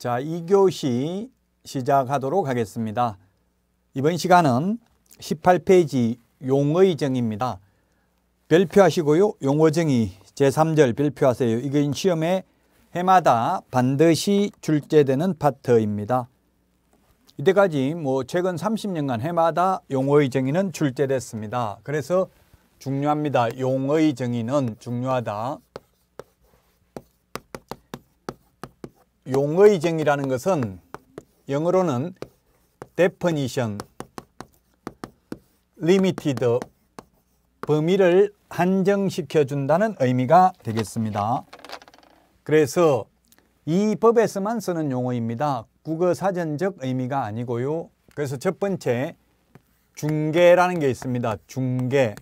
자, 2교시 시작하도록 하겠습니다. 이번 시간은 18페이지 용의 정입니다. 별표하시고요. 용어정의 제3절 별표하세요. 이게 시험에 해마다 반드시 출제되는 파트입니다. 이때까지 뭐 최근 30년간 해마다 용어의 정의는 출제됐습니다. 그래서 중요합니다. 용의 정의는 중요하다. 용의정이라는 것은 영어로는 definition, limited, 범위를 한정시켜 준다는 의미가 되겠습니다. 그래서 이 법에서만 쓰는 용어입니다. 국어사전적 의미가 아니고요. 그래서 첫 번째 중개라는 게 있습니다. 중개.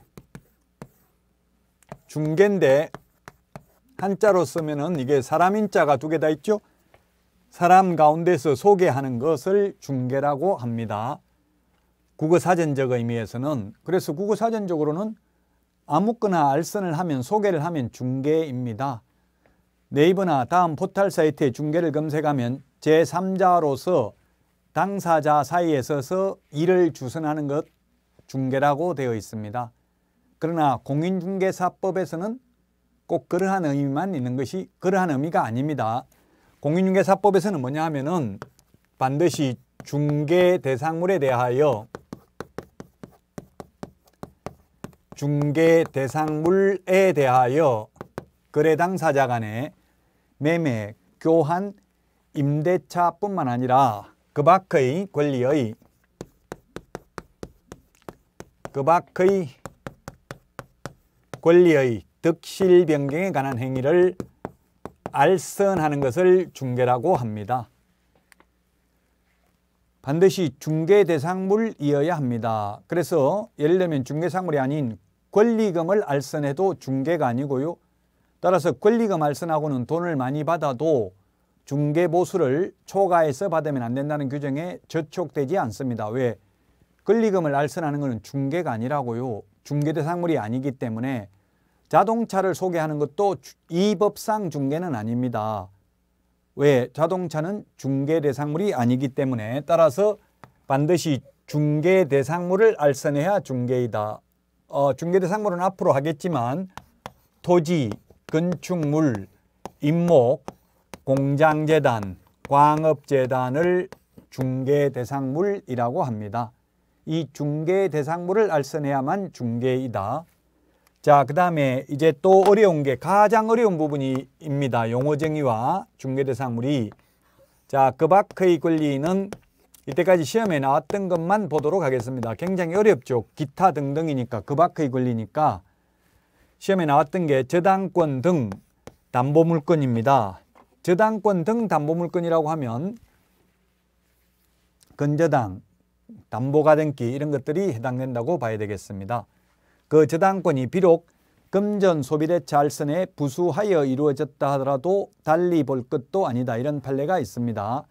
중개인데 한자로 쓰면 이게 사람인 자가 두 개 다 있죠. 사람 가운데서 소개하는 것을 중개라고 합니다. 국어사전적 의미에서는 그래서 국어사전적으로는 아무거나 알선을 하면 소개를 하면 중개입니다. 네이버나 다음 포털 사이트에 중개를 검색하면 제3자로서 당사자 사이에 서서 일을 주선하는 것 중개라고 되어 있습니다. 그러나 공인중개사법에서는 꼭 그러한 의미만 있는 것이 그러한 의미가 아닙니다. 공인중개사법에서는 뭐냐 하면은 반드시 중개 대상물에 대하여 중개 대상물에 대하여 거래 당사자 간의 매매, 교환, 임대차뿐만 아니라 그 밖의 권리의 그 밖의 권리의 득실 변경에 관한 행위를 알선하는 것을 중개라고 합니다. 반드시 중개 대상물이어야 합니다. 그래서 예를 들면 중개상물이 아닌 권리금을 알선해도 중개가 아니고요. 따라서 권리금 알선하고는 돈을 많이 받아도 중개보수를 초과해서 받으면 안 된다는 규정에 저촉되지 않습니다. 왜? 권리금을 알선하는 것은 중개가 아니라고요. 중개대상물이 아니기 때문에 자동차를 소개하는 것도 이 법상 중개는 아닙니다. 왜? 자동차는 중개 대상물이 아니기 때문에 따라서 반드시 중개 대상물을 알선해야 중개이다. 어, 중개 대상물은 앞으로 하겠지만 토지, 건축물, 임목, 공장재단, 광업재단을 중개 대상물이라고 합니다. 이 중개 대상물을 알선해야만 중개이다. 자, 그 다음에 이제 또 어려운 게 가장 어려운 부분입니다. 용어정의와 중개대상물이. 자, 그 밖의 권리는 이때까지 시험에 나왔던 것만 보도록 하겠습니다. 굉장히 어렵죠. 기타 등등이니까 그 밖의 권리니까 시험에 나왔던 게 저당권 등담보물권입니다 저당권 등담보물권이라고 하면 근저당, 담보가등기 이런 것들이 해당된다고 봐야 되겠습니다. 그 저당권이 비록 금전 소비대 잘선에 부수하여 이루어졌다 하더라도 달리 볼 것도 아니다 이런 판례가 있습니다.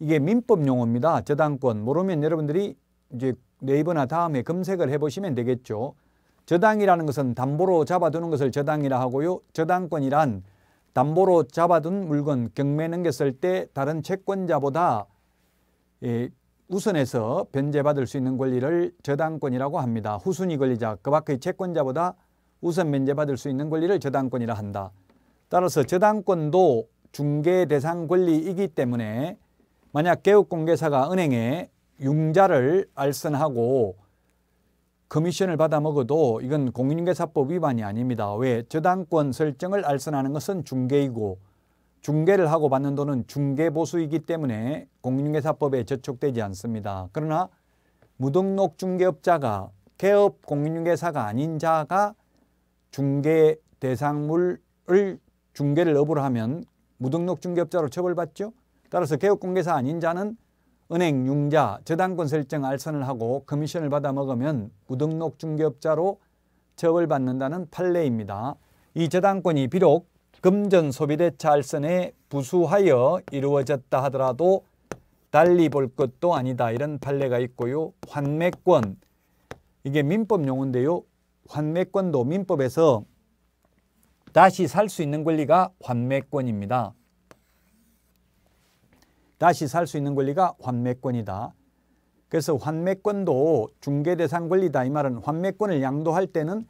이게 민법 용어입니다. 저당권 모르면 여러분들이 이제 네이버나 다음에 검색을 해보시면 되겠죠. 저당이라는 것은 담보로 잡아두는 것을 저당이라 하고요. 저당권이란 담보로 잡아둔 물건 경매 넘겼을 때 다른 채권자보다 예, 우선해서 변제받을 수 있는 권리를 저당권이라고 합니다. 후순위 권리자, 그 밖의 채권자보다 우선 면제받을 수 있는 권리를 저당권이라 한다. 따라서 저당권도 중개 대상 권리이기 때문에 만약 개업공개사가 은행에 융자를 알선하고 커미션을 받아 먹어도 이건 공인중개사법 위반이 아닙니다. 왜? 저당권 설정을 알선하는 것은 중개이고 중개를 하고 받는 돈은 중개보수이기 때문에 공인중개사법에 저촉되지 않습니다. 그러나 무등록 중개업자가 개업 공인중개사가 아닌 자가 중개 대상물을 중개를 업으로 하면 무등록 중개업자로 처벌받죠. 따라서 개업공개사 아닌 자는 은행, 융자, 저당권 설정 알선을 하고 커미션을 받아 먹으면 무등록 중개업자로 처벌받는다는 판례입니다. 이 저당권이 비록 금전 소비대 찰선에 부수하여 이루어졌다 하더라도 달리 볼 것도 아니다 이런 판례가 있고요. 환매권 이게 민법 용어인데요. 환매권도 민법에서 다시 살 수 있는 권리가 환매권입니다. 다시 살 수 있는 권리가 환매권이다. 그래서 환매권도 중개대상 권리다 이 말은 환매권을 양도할 때는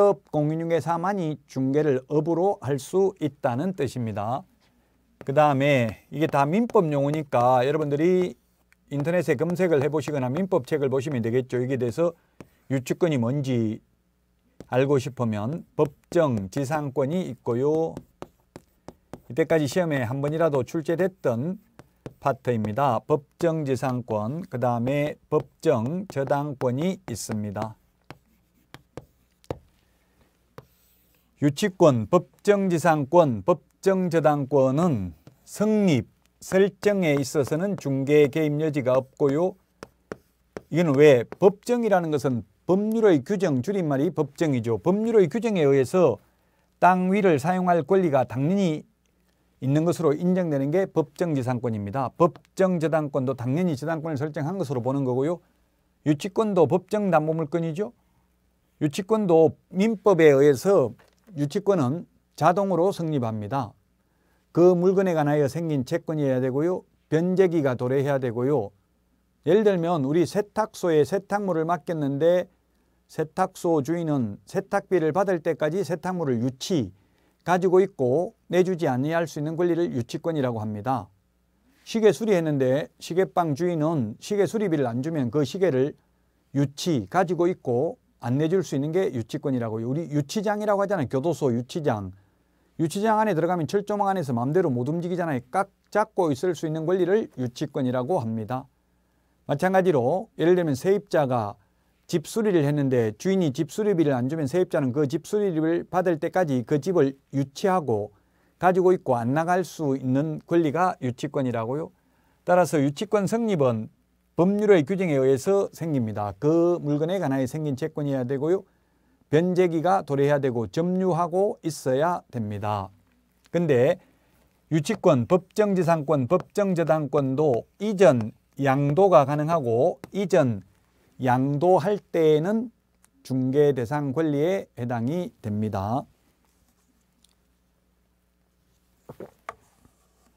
개업 공인중개사만이 중개를 업으로 할 수 있다는 뜻입니다. 그 다음에 이게 다 민법 용어니까 여러분들이 인터넷에 검색을 해보시거나 민법책을 보시면 되겠죠. 여기에 대해서 유치권이 뭔지 알고 싶으면 법정 지상권이 있고요. 이때까지 시험에 한 번이라도 출제됐던 파트입니다. 법정 지상권, 그 다음에 법정 저당권이 있습니다. 유치권, 법정지상권, 법정저당권은 성립, 설정에 있어서는 중개 개입 여지가 없고요. 이건 왜 법정이라는 것은 법률의 규정, 줄임말이 법정이죠. 법률의 규정에 의해서 땅 위를 사용할 권리가 당연히 있는 것으로 인정되는 게 법정지상권입니다. 법정저당권도 당연히 저당권을 설정한 것으로 보는 거고요. 유치권도 법정담보물권이죠. 유치권도 민법에 의해서 유치권은 자동으로 성립합니다. 그 물건에 관하여 생긴 채권이어야 되고요. 변제기가 도래해야 되고요. 예를 들면 우리 세탁소에 세탁물을 맡겼는데 세탁소 주인은 세탁비를 받을 때까지 세탁물을 유치, 가지고 있고 내주지 아니할 수 있는 권리를 유치권이라고 합니다. 시계 수리했는데 시계방 주인은 시계 수리비를 안 주면 그 시계를 유치, 가지고 있고 안내 줄수 있는 게 유치권이라고요. 우리 유치장이라고 하잖아요. 교도소 유치장. 유치장 안에 들어가면 철조망 안에서 마음대로 못 움직이잖아요. 깍 잡고 있을 수 있는 권리를 유치권이라고 합니다. 마찬가지로 예를 들면 세입자가 집 수리를 했는데 주인이 집 수리비를 안 주면 세입자는 그 집 수리비를 받을 때까지 그 집을 유치하고 가지고 있고 안 나갈 수 있는 권리가 유치권이라고요. 따라서 유치권 성립은 법률의 규정에 의해서 생깁니다. 그 물건에 관하여 생긴 채권이어야 되고요. 변제기가 도래해야 되고 점유하고 있어야 됩니다. 근데 유치권, 법정지상권, 법정저당권도 이전 양도가 가능하고 이전 양도할 때에는 중개 대상 권리에 해당이 됩니다.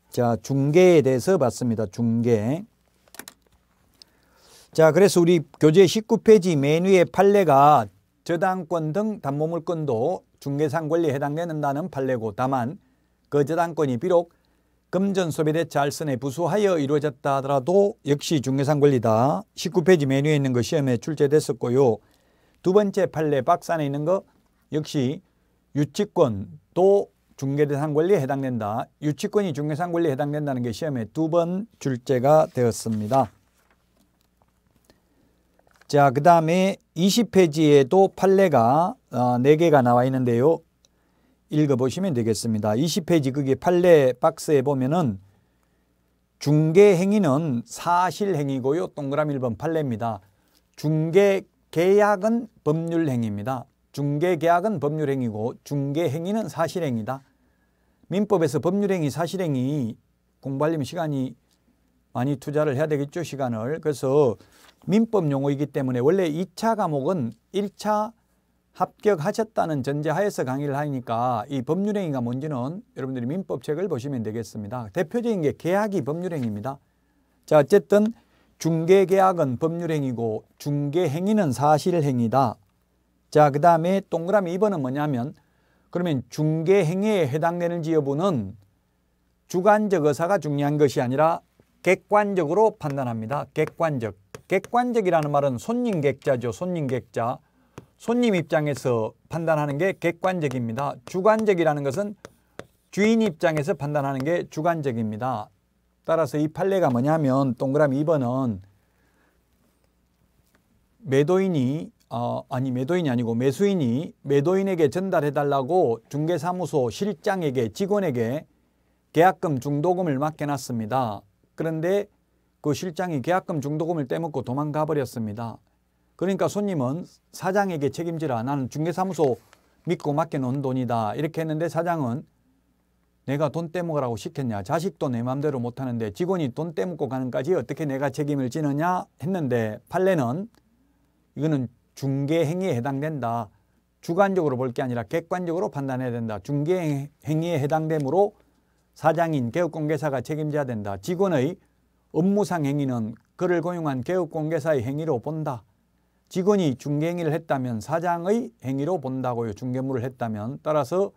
자, 중개에 대해서 봤습니다. 중개. 자, 그래서 우리 교재 19페이지 메뉴에 판례가 저당권 등 담보물권도 중개상 권리에 해당되는다는 판례고 다만 그 저당권이 비록 금전 소비대차 알선에 부수하여 이루어졌다 하더라도 역시 중개상 권리다. 19페이지 메뉴에 있는 거 시험에 출제됐었고요. 두 번째 판례 박산에 있는 거 역시 유치권도 중개대상 권리에 해당된다. 유치권이 중개상 권리에 해당된다는 게 시험에 두 번 출제가 되었습니다. 자, 그 다음에 20페이지에도 판례가 어, 4개가 나와 있는데요. 읽어보시면 되겠습니다. 20페이지 그게 판례 박스에 보면은 중개행위는 사실행위고요. 동그라미 1번 판례입니다. 중개계약은 법률행위입니다. 중개계약은 법률행위고 중개행위는 사실행위다. 민법에서 법률행위, 사실행위 공부하려면 시간이 많이 투자를 해야 되겠죠 시간을 그래서 민법 용어이기 때문에 원래 2차 과목은 1차 합격하셨다는 전제하에서 강의를 하니까 이 법률행위가 뭔지는 여러분들이 민법책을 보시면 되겠습니다. 대표적인 게 계약이 법률행위입니다. 자 어쨌든 중개계약은 법률행위고 중개행위는 사실행위다. 자그 다음에 동그라미 2번은 뭐냐면 그러면 중개행위에 해당되는지 여부는 주관적 의사가 중요한 것이 아니라 객관적으로 판단합니다. 객관적. 객관적이라는 말은 손님 객자죠. 손님 객자. 손님 입장에서 판단하는 게 객관적입니다. 주관적이라는 것은 주인 입장에서 판단하는 게 주관적입니다. 따라서 이 판례가 뭐냐면 동그라미 2번은 매도인이 어, 아니 매도인이 아니고 매수인이 매도인에게 전달해달라고 중개사무소 실장에게 직원에게 계약금 중도금을 맡겨놨습니다. 그런데 그 실장이 계약금 중도금을 떼먹고 도망가 버렸습니다. 그러니까 손님은 사장에게 책임지라 나는 중개사무소 믿고 맡겨놓은 돈이다 이렇게 했는데 사장은 내가 돈 떼먹으라고 시켰냐 자식도 내 맘대로 못하는데 직원이 돈 떼먹고 가는까지 어떻게 내가 책임을 지느냐 했는데 판례는 이거는 중개행위에 해당된다. 주관적으로 볼 게 아니라 객관적으로 판단해야 된다. 중개행위에 해당되므로 사장인 개업공개사가 책임져야 된다. 직원의 업무상 행위는 그를 고용한 개업공개사의 행위로 본다. 직원이 중개행위를 했다면 사장의 행위로 본다고요. 중개물을 했다면 따라서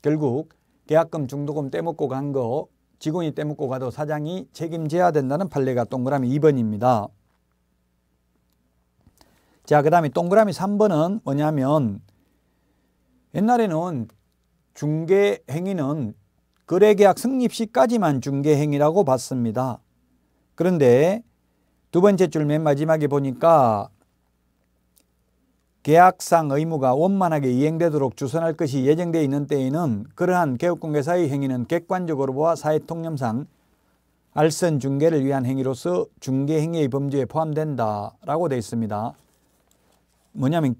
결국 계약금 중도금 떼먹고 간 거 직원이 떼먹고 가도 사장이 책임져야 된다는 판례가 동그라미 2번입니다. 자, 그 다음에 동그라미 3번은 뭐냐면 옛날에는 중개 행위는 거래계약 성립 시까지만 중개행위라고 봤습니다. 그런데 두 번째 줄 맨 마지막에 보니까 계약상 의무가 원만하게 이행되도록 주선할 것이 예정되어 있는 때에는 그러한 개업공개사의 행위는 객관적으로 보아 사회통념상 알선 중개를 위한 행위로서 중개행위의 범죄에 포함된다라고 되어 있습니다. 뭐냐면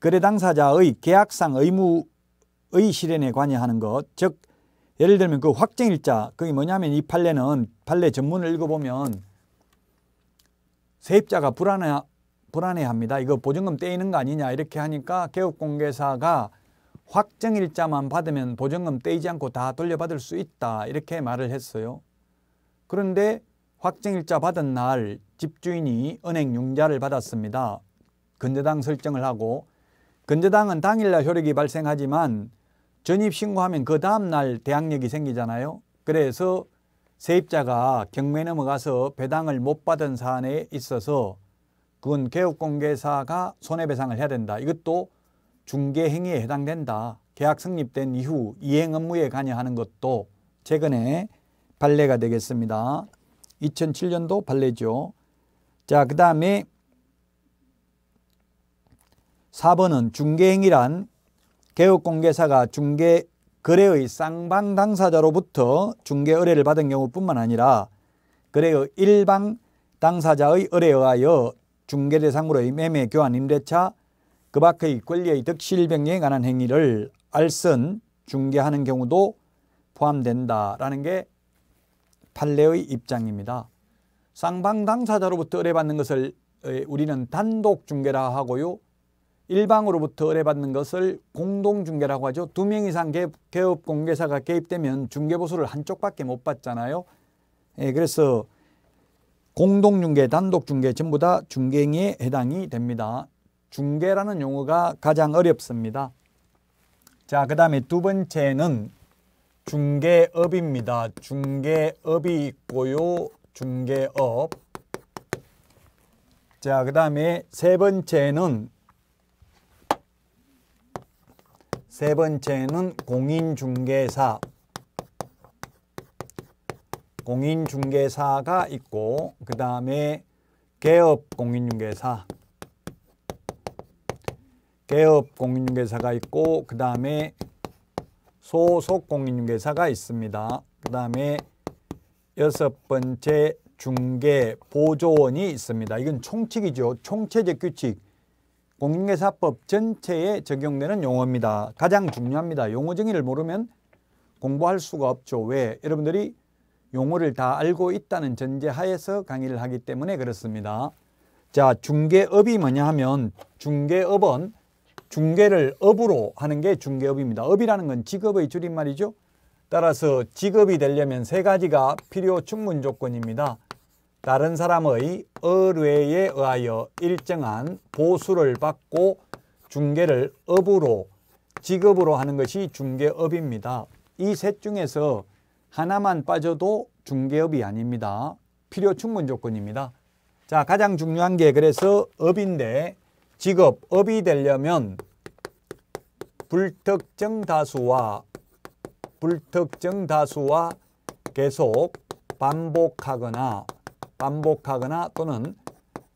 거래 당사자의 계약상 의무의 실현에 관여하는 것, 즉 예를 들면 그 확정일자 그게 뭐냐면 이 판례는 판례 전문을 읽어보면 세입자가 불안해 불안해합니다. 이거 보증금 떼이는 거 아니냐 이렇게 하니까 개업공개사가 확정일자만 받으면 보증금 떼이지 않고 다 돌려받을 수 있다 이렇게 말을 했어요. 그런데 확정일자 받은 날 집주인이 은행 융자를 받았습니다. 근저당 설정을 하고 근저당은 당일날 효력이 발생하지만 전입 신고하면 그 다음날 대항력이 생기잖아요. 그래서 세입자가 경매 넘어가서 배당을 못 받은 사안에 있어서 그건 개업공개사가 손해배상을 해야 된다. 이것도 중개행위에 해당된다. 계약 성립된 이후 이행 업무에 관여하는 것도 최근에 판례가 되겠습니다. 2007년도 판례죠. 자, 그 다음에 4번은 중개행위란 개업공개사가 중개 거래의 쌍방 당사자로부터 중개 의뢰를 받은 경우뿐만 아니라 거래의 일방 당사자의 의뢰에 의하여 중개 대상으로의 매매 교환 임대차 그 밖의 권리의 득실 변경에 관한 행위를 알선 중개하는 경우도 포함된다라는 게 판례의 입장입니다. 쌍방 당사자로부터 의뢰받는 것을 우리는 단독 중개라 하고요. 일방으로부터 의뢰받는 것을 공동중개라고 하죠. 두 명 이상 개업, 공개사가 개입되면 중개보수를 한쪽밖에 못 받잖아요. 예, 그래서 공동중개, 단독중개 전부 다 중개행위에 해당이 됩니다. 중개라는 용어가 가장 어렵습니다. 자, 그 다음에 두 번째는 중개업입니다. 중개업이 있고요. 중개업. 자, 그 다음에 세 번째는 세 번째는 공인중개사 공인중개사가 있고 그 다음에 개업 공인중개사 개업 공인중개사가 있고 그 다음에 소속 공인중개사가 있습니다. 그 다음에 여섯 번째 중개 보조원이 있습니다. 이건 총칙이죠. 총체적 규칙. 공인회사법 전체에 적용되는 용어입니다. 가장 중요합니다. 용어 정의를 모르면 공부할 수가 없죠. 왜? 여러분들이 용어를 다 알고 있다는 전제하에서 강의를 하기 때문에 그렇습니다. 자, 중개업이 뭐냐 하면 중개업은 중개를 업으로 하는 게 중개업입니다. 업이라는 건 직업의 줄임말이죠. 따라서 직업이 되려면 세 가지가 필요 충분 조건입니다. 다른 사람의 의뢰에 의하여 일정한 보수를 받고 중개를 업으로 직업으로 하는 것이 중개업입니다. 이 셋 중에서 하나만 빠져도 중개업이 아닙니다. 필요 충분 조건입니다. 자, 가장 중요한 게 그래서 업인데 직업, 업이 되려면 불특정 다수와 불특정 다수와 계속 반복하거나 반복하거나 또는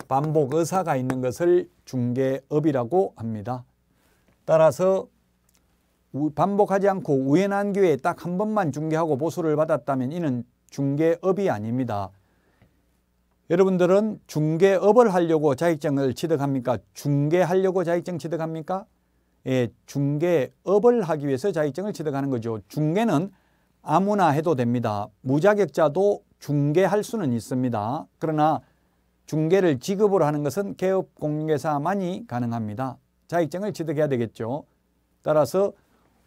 반복 의사가 있는 것을 중개업이라고 합니다. 따라서 반복하지 않고 우연한 기회에 딱 한 번만 중개하고 보수를 받았다면 이는 중개업이 아닙니다. 여러분들은 중개업을 하려고 자격증을 취득합니까? 중개하려고 자격증 취득합니까? 예, 중개업을 하기 위해서 자격증을 취득하는 거죠. 중개는 아무나 해도 됩니다. 무자격자도 중개할 수는 있습니다. 그러나 중개를 직업으로 하는 것은 개업 공개사만이 가능합니다. 자격증을 취득해야 되겠죠. 따라서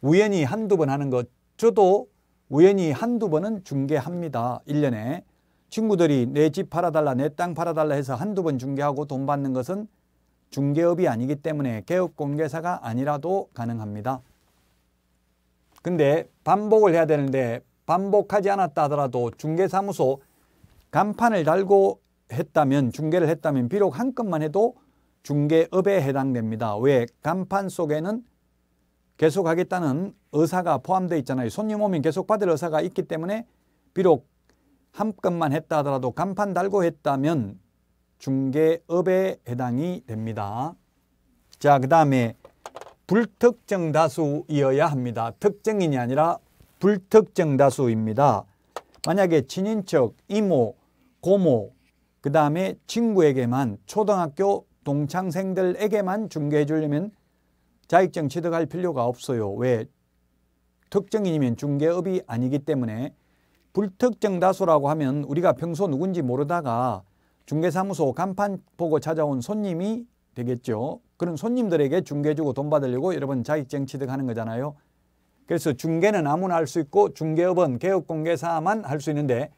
우연히 한두 번 하는 것, 저도 우연히 한두 번은 중개합니다. 1년에. 친구들이 내 집 팔아달라, 내 땅 팔아달라 해서 한두 번 중개하고 돈 받는 것은 중개업이 아니기 때문에 개업 공개사가 아니라도 가능합니다. 근데 반복을 해야 되는데 반복하지 않았다 하더라도 중개사무소 간판을 달고 했다면 중개를 했다면 비록 한 건만 해도 중개업에 해당됩니다. 왜? 간판 속에는 계속 하겠다는 의사가 포함되어 있잖아요. 손님 오면 계속 받을 의사가 있기 때문에 비록 한 건만 했다 하더라도 간판 달고 했다면 중개업에 해당이 됩니다. 자, 그 다음에 불특정 다수이어야 합니다. 특정인이 아니라 불특정 다수입니다. 만약에 친인척, 이모, 고모, 그 다음에 친구에게만 초등학교 동창생들에게만 중개해 주려면 자격증 취득할 필요가 없어요. 왜? 특정인이면 중개업이 아니기 때문에 불특정 다수라고 하면 우리가 평소 누군지 모르다가 중개사무소 간판 보고 찾아온 손님이 되겠죠. 그런 손님들에게 중개주고 돈 받으려고 여러분 자격증 취득하는 거잖아요. 그래서 중개는 아무나 할 수 있고 중개업은 개업공개사만 할 수 있는데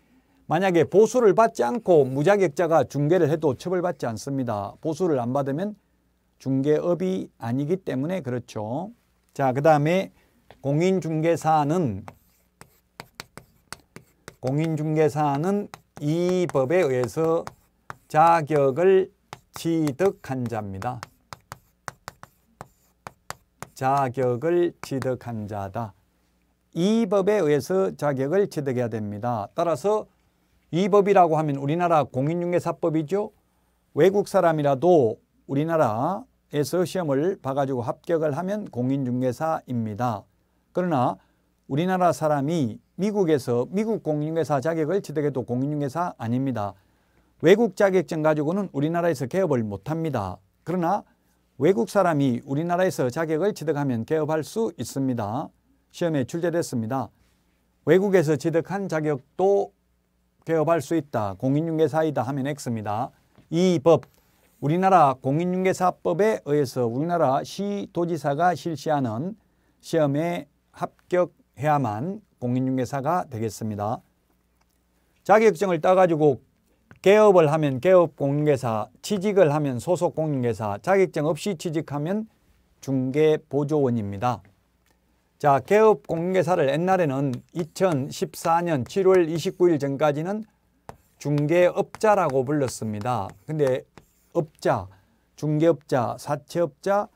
만약에 보수를 받지 않고 무자격자가 중개를 해도 처벌받지 않습니다. 보수를 안 받으면 중개업이 아니기 때문에 그렇죠. 자, 그 다음에 공인중개사는 공인중개사는 이 법에 의해서 자격을 취득한 자입니다. 자격을 취득한 자다. 이 법에 의해서 자격을 취득해야 됩니다. 따라서 이 법이라고 하면 우리나라 공인중개사법이죠. 외국 사람이라도 우리나라에서 시험을 봐가지고 합격을 하면 공인중개사입니다. 그러나 우리나라 사람이 미국에서 미국 공인중개사 자격을 취득해도 공인중개사 아닙니다. 외국 자격증 가지고는 우리나라에서 개업을 못합니다. 그러나 외국 사람이 우리나라에서 자격을 취득하면 개업할 수 있습니다. 시험에 출제됐습니다. 외국에서 취득한 자격도 개업할 수 있다. 공인중개사이다 하면 X입니다. 이 법, 우리나라 공인중개사법에 의해서 우리나라 시도지사가 실시하는 시험에 합격해야만 공인중개사가 되겠습니다. 자격증을 따가지고 개업을 하면 개업 공인계사, 취직을 하면 소속 공인계사, 자격증 없이 취직하면 중개보조원입니다. 자, 개업 공인계사를 옛날에는 2014년 7월 29일 전까지는 중개업자라고 불렀습니다. 근데 업자, 중개업자, 사채업자,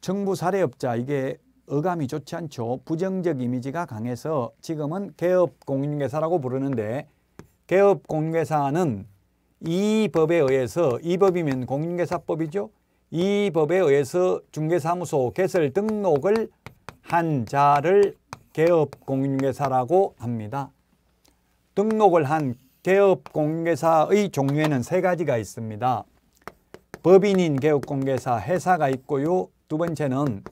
정부 사례업자 이게 어감이 좋지 않죠. 부정적 이미지가 강해서 지금은 개업 공인계사라고 부르는데 개업 공인계사는 이 법에 의해서 이 법이면 공인계사법이죠. 이 법에 의해서 중개사무소 개설 등록을 한 자를 개업공인계사라고 합니다. 등록을 한 개업공인계사의 종류에는 세 가지가 있습니다. 법인인 개업공인계사 회사가 있고요. 두 번째는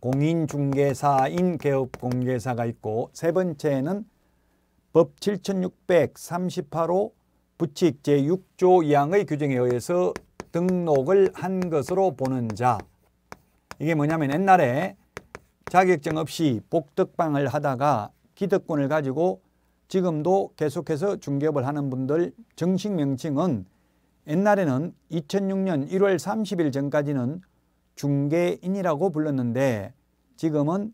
공인중개사인 개업공인계사가 있고 세 번째는 법 7638호 부칙 제6조 2항의 규정에 의해서 등록을 한 것으로 보는 자 이게 뭐냐면 옛날에 자격증 없이 복덕방을 하다가 기득권을 가지고 지금도 계속해서 중개업을 하는 분들 정식 명칭은 옛날에는 2006년 1월 30일 전까지는 중개인이라고 불렀는데 지금은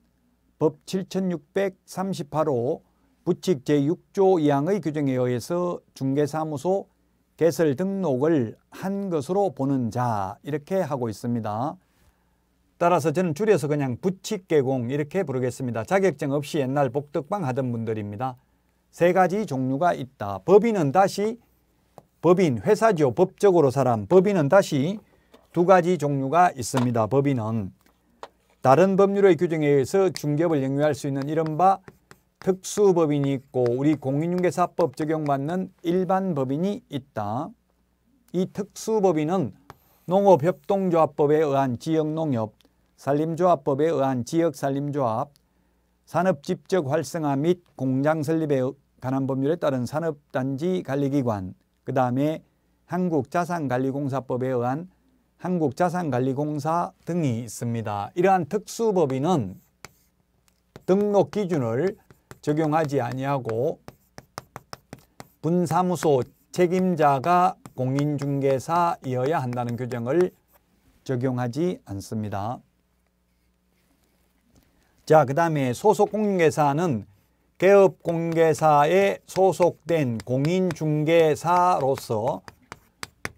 법 7638호 부칙 제6조 2항의 규정에 의해서 중개사무소 개설 등록을 한 것으로 보는 자 이렇게 하고 있습니다. 따라서 저는 줄여서 그냥 부칙 개공 이렇게 부르겠습니다. 자격증 없이 옛날 복덕방 하던 분들입니다. 세 가지 종류가 있다. 법인은 다시 법인, 회사죠. 법적으로 사람. 법인은 다시 두 가지 종류가 있습니다. 법인은 다른 법률의 규정에 의해서 중개업을 영위할 수 있는 이른바 특수법인이 있고 우리 공인중개사법 적용받는 일반 법인이 있다. 이 특수법인은 농업협동조합법에 의한 지역농협, 산림조합법에 의한 지역산림조합, 산업집적 활성화 및 공장 설립에 관한 법률에 따른 산업단지 관리기관, 그 다음에 한국자산관리공사법에 의한 한국자산관리공사 등이 있습니다. 이러한 특수법인은 등록 기준을 적용하지 아니하고 분사무소 책임자가 공인중개사이어야 한다는 규정을 적용하지 않습니다. 자, 그 다음에 소속공인중개사는 개업공개사에 소속된 공인중개사로서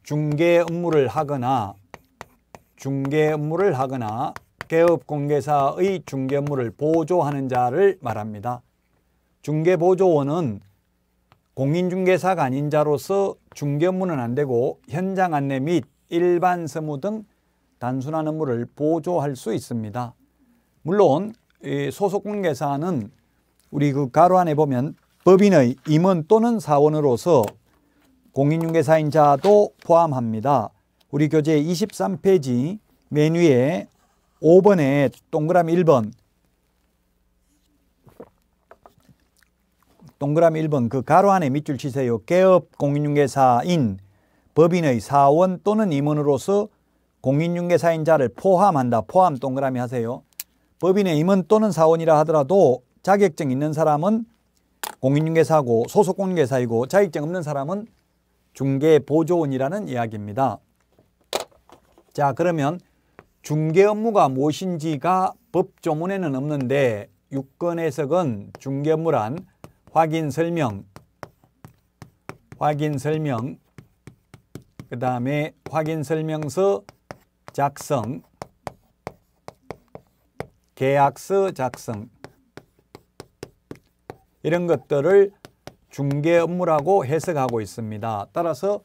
중개 업무를 하거나 중개 업무를 하거나 개업공개사의 중개 업무를 보조하는 자를 말합니다. 중개보조원은 공인중개사가 아닌 자로서 중개 업무는 안 되고 현장 안내 및 일반 세무 등 단순한 업무를 보조할 수 있습니다. 물론 소속공개사는 우리 그 가로 안에 보면 법인의 임원 또는 사원으로서 공인중개사인 자도 포함합니다. 우리 교재 23페이지 맨 위에 5번에 동그라미 1번 동그라미 1번 그 가로 안에 밑줄 치세요. 개업 공인중개사인 법인의 사원 또는 임원으로서 공인중개사인 자를 포함한다. 포함 동그라미 하세요. 법인의 임원 또는 사원이라 하더라도 자격증 있는 사람은 공인중개사고 소속 공인중개사이고 자격증 없는 사람은 중개보조원이라는 이야기입니다. 자 그러면 중개 업무가 무엇인지가 법조문에는 없는데 유권 해석은 중개 업무란 확인 설명, 확인 설명, 그 다음에 확인 설명서 작성, 계약서 작성 이런 것들을 중개 업무라고 해석하고 있습니다. 따라서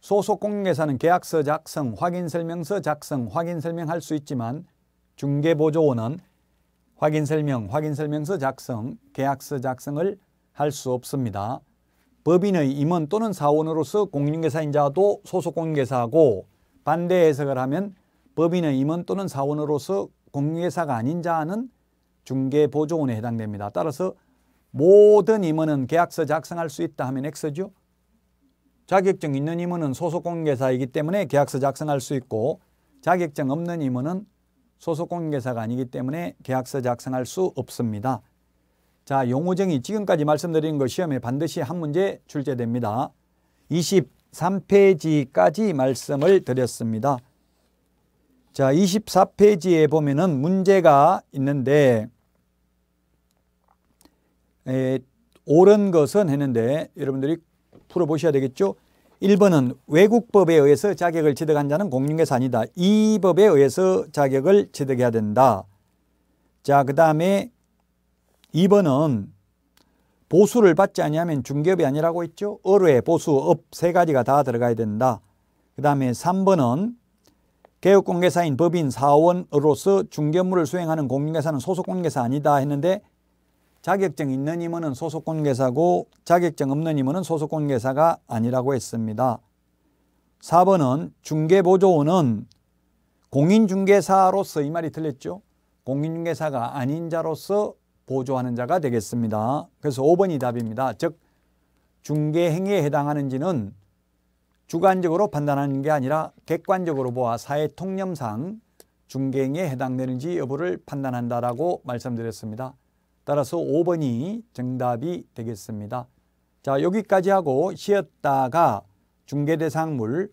소속 공인회사는 계약서 작성, 확인 설명서 작성, 확인 설명할 수 있지만 중개보조원은 확인 설명, 확인 설명서 작성, 계약서 작성을 할수 없습니다. 법인의 임원 또는 사원으로서 공인중사인자도 소속 공인중사고 반대 해석을 하면 법인의 임원 또는 사원으로서 공인중사가 아닌 자는 중개보조원에 해당됩니다. 따라서 모든 임원은 계약서 작성할 수 있다 하면 X죠. 자격증 있는 임원은 소속 공인중사이기 때문에 계약서 작성할 수 있고 자격증 없는 임원은 소속 공인중사가 아니기 때문에 계약서 작성할 수 없습니다. 자, 용호정이 지금까지 말씀드린 것 시험에 반드시 한 문제 출제됩니다. 23페이지까지 말씀을 드렸습니다. 자, 24페이지에 보면은 문제가 있는데 에, 옳은 것은 했는데 여러분들이 풀어보셔야 되겠죠. 1번은 외국법에 의해서 자격을 취득한 자는 공인계사 아니다. 이 법에 의해서 자격을 취득해야 된다. 자, 그 다음에 2번은 보수를 받지 않니면 중개업이 아니라고 했죠. 어뢰, 보수, 업 세 가지가 다 들어가야 된다. 그 다음에 3번은 개업공개사인 법인 사원으로서 중개업무를 수행하는 공인회사는 소속공개사 아니다 했는데 자격증 있는 임원은 소속공개사고 자격증 없는 임원은 소속공개사가 아니라고 했습니다. 4번은 중개보조원은 공인중개사로서 이 말이 틀렸죠. 공인중개사가 아닌 자로서 보조하는 자가 되겠습니다. 그래서 5번이 답입니다. 즉 중개행위에 해당하는지는 주관적으로 판단하는 게 아니라 객관적으로 보아 사회 통념상 중개행위에 해당되는지 여부를 판단한다라고 말씀드렸습니다. 따라서 5번이 정답이 되겠습니다. 자 여기까지 하고 쉬었다가 중개대상물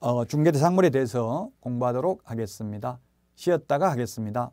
어, 중개대상물에 대해서 공부하도록 하겠습니다. 쉬었다가 하겠습니다.